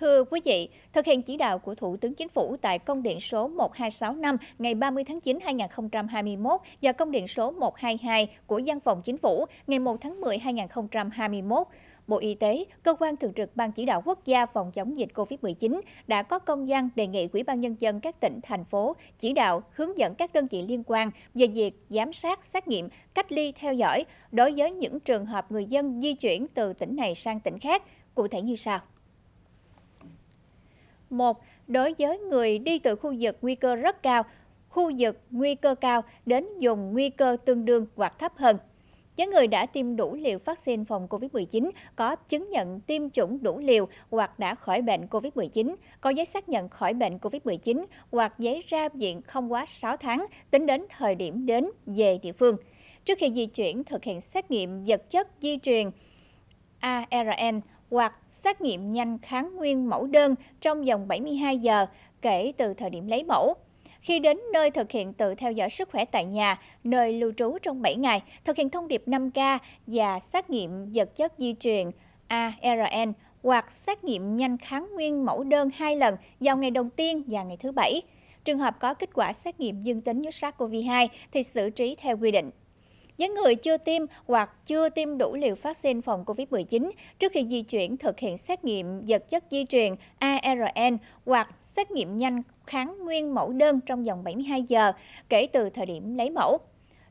Thưa quý vị, thực hiện chỉ đạo của Thủ tướng Chính phủ tại công điện số 1265 ngày 30 tháng 9 2021 và công điện số 122 của Văn phòng Chính phủ ngày 1 tháng 10 2021, Bộ Y tế, cơ quan thường trực Ban chỉ đạo quốc gia phòng chống dịch COVID-19 đã có công văn đề nghị Ủy ban nhân dân các tỉnh thành phố chỉ đạo hướng dẫn các đơn vị liên quan về việc giám sát, xét nghiệm, cách ly theo dõi đối với những trường hợp người dân di chuyển từ tỉnh này sang tỉnh khác, cụ thể như sau. 1. Đối với người đi từ khu vực nguy cơ rất cao, khu vực nguy cơ cao đến dùng nguy cơ tương đương hoặc thấp hơn. Với người đã tiêm đủ liều vaccine phòng COVID-19, có chứng nhận tiêm chủng đủ liều hoặc đã khỏi bệnh COVID-19, có giấy xác nhận khỏi bệnh COVID-19 hoặc giấy ra viện không quá 6 tháng tính đến thời điểm đến về địa phương. Trước khi di chuyển, thực hiện xét nghiệm vật chất di truyền ARN hoặc xét nghiệm nhanh kháng nguyên mẫu đơn trong vòng 72 giờ kể từ thời điểm lấy mẫu. Khi đến nơi thực hiện tự theo dõi sức khỏe tại nhà, nơi lưu trú trong 7 ngày, thực hiện thông điệp 5K và xét nghiệm vật chất di truyền ARN hoặc xét nghiệm nhanh kháng nguyên mẫu đơn 2 lần vào ngày đầu tiên và ngày thứ bảy. Trường hợp có kết quả xét nghiệm dương tính với SARS-CoV-2 thì xử trí theo quy định. Những người chưa tiêm hoặc chưa tiêm đủ liều vaccine phòng COVID-19 trước khi di chuyển thực hiện xét nghiệm vật chất di truyền ARN hoặc xét nghiệm nhanh kháng nguyên mẫu đơn trong vòng 72 giờ kể từ thời điểm lấy mẫu.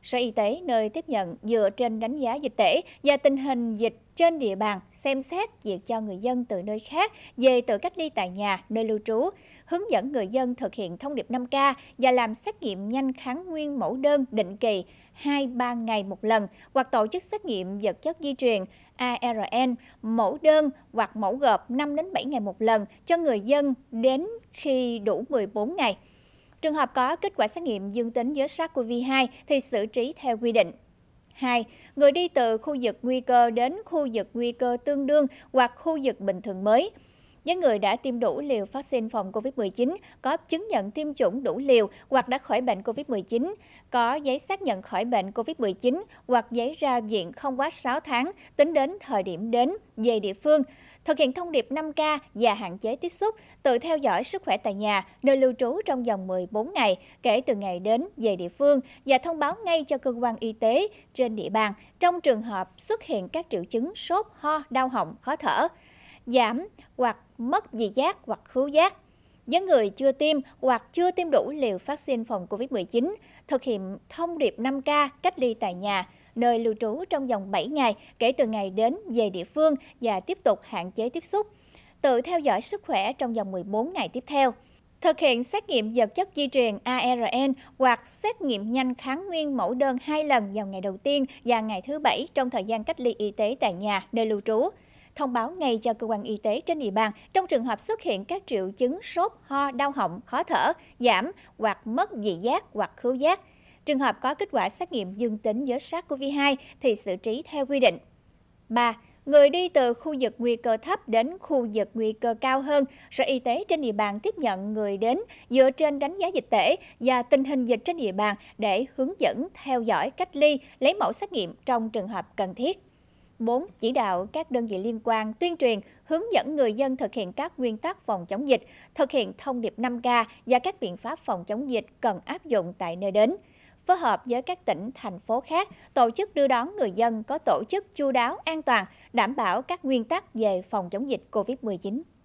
Sở Y tế nơi tiếp nhận dựa trên đánh giá dịch tễ và tình hình dịch trên địa bàn xem xét việc cho người dân từ nơi khác về tự cách ly tại nhà nơi lưu trú, hướng dẫn người dân thực hiện thông điệp 5K và làm xét nghiệm nhanh kháng nguyên mẫu đơn định kỳ 2-3 ngày một lần hoặc tổ chức xét nghiệm vật chất di truyền ARN mẫu đơn hoặc mẫu gộp 5 đến 7 ngày một lần cho người dân đến khi đủ 14 ngày. Trường hợp có kết quả xét nghiệm dương tính với SARS-CoV-2 thì xử trí theo quy định. 2. Người đi từ khu vực nguy cơ đến khu vực nguy cơ tương đương hoặc khu vực bình thường mới. Với người đã tiêm đủ liều vaccine phòng COVID-19 có chứng nhận tiêm chủng đủ liều hoặc đã khỏi bệnh COVID-19, có giấy xác nhận khỏi bệnh COVID-19 hoặc giấy ra viện không quá 6 tháng tính đến thời điểm đến về địa phương thực hiện thông điệp 5K và hạn chế tiếp xúc, tự theo dõi sức khỏe tại nhà, nơi lưu trú trong vòng 14 ngày kể từ ngày đến về địa phương và thông báo ngay cho cơ quan y tế trên địa bàn trong trường hợp xuất hiện các triệu chứng sốt, ho, đau họng, khó thở, giảm hoặc mất vị giác hoặc khứu giác. Với người chưa tiêm hoặc chưa tiêm đủ liều vaccine phòng COVID-19, thực hiện thông điệp 5K cách ly tại nhà, nơi lưu trú trong vòng 7 ngày kể từ ngày đến về địa phương và tiếp tục hạn chế tiếp xúc, tự theo dõi sức khỏe trong vòng 14 ngày tiếp theo. Thực hiện xét nghiệm vật chất di truyền ARN hoặc xét nghiệm nhanh kháng nguyên mẫu đơn 2 lần vào ngày đầu tiên và ngày thứ bảy trong thời gian cách ly y tế tại nhà nơi lưu trú thông báo ngay cho cơ quan y tế trên địa bàn trong trường hợp xuất hiện các triệu chứng sốt, ho, đau họng, khó thở, giảm hoặc mất vị giác hoặc khứu giác. Trường hợp có kết quả xét nghiệm dương tính với SARS-CoV-2 thì xử trí theo quy định. 3. Người đi từ khu vực nguy cơ thấp đến khu vực nguy cơ cao hơn, Sở Y tế trên địa bàn tiếp nhận người đến dựa trên đánh giá dịch tễ và tình hình dịch trên địa bàn để hướng dẫn, theo dõi, cách ly, lấy mẫu xét nghiệm trong trường hợp cần thiết. 4. Chỉ đạo các đơn vị liên quan tuyên truyền, hướng dẫn người dân thực hiện các nguyên tắc phòng chống dịch, thực hiện thông điệp 5K và các biện pháp phòng chống dịch cần áp dụng tại nơi đến phối hợp với các tỉnh, thành phố khác tổ chức đưa đón người dân có tổ chức chu đáo, an toàn, đảm bảo các nguyên tắc về phòng chống dịch COVID-19.